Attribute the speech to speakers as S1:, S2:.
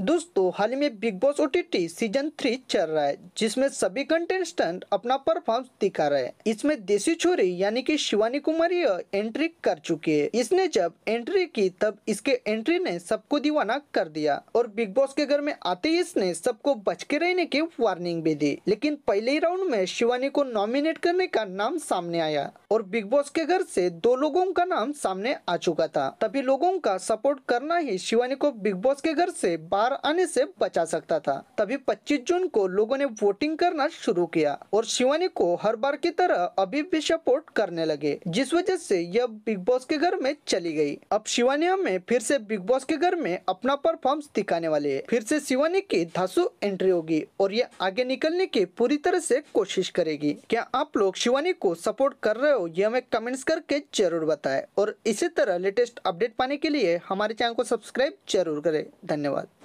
S1: दोस्तों हाल ही में Bigg Boss O T season three चल रहा है जिसमें सभी कंटेस्टेंट अपना परफॉर्मेंस दिखा रहे हैं इसमें देसी छोरी यानी कि शिवानी कुमारी एंट्री कर चुकी है इसने जब एंट्री की तब इसके एंट्री ने सबको दीवाना कर दिया और बिग बॉस के घर में आते ही इसने सबको बच के रहने की वार्निंग भी दी लेकिन पहले ही राउंड में शिवानी को नॉमिनेट करने का नाम सामने आया और बिग बॉस के घर से दो लोगों का नाम सामने आ चुका था तभी लोगों का सपोर्ट करना ही शिवानी को बिग बॉस के घर से बाहर सरकार आने से बचा सकता था तभी 25 जून को लोगों ने वोटिंग करना शुरू किया और शिवानी को हर बार की तरह अभी भी सपोर्ट करने लगे जिस वजह से यह बिग बॉस के घर में चली गई अब शिवानी हमें फिर से बिग बॉस के घर में अपना परफॉर्मेंस दिखाने वाले है फिर से शिवानी की धासु एंट्री होगी और ये आगे निकलने की पूरी तरह से कोशिश करेगी क्या आप लोग शिवानी को सपोर्ट कर रहे हो ये हमें कमेंट्स करके जरूर बताएं और इसी तरह लेटेस्ट अपडेट पाने के लिए हमारे चैनल को सब्सक्राइब जरूर करें धन्यवाद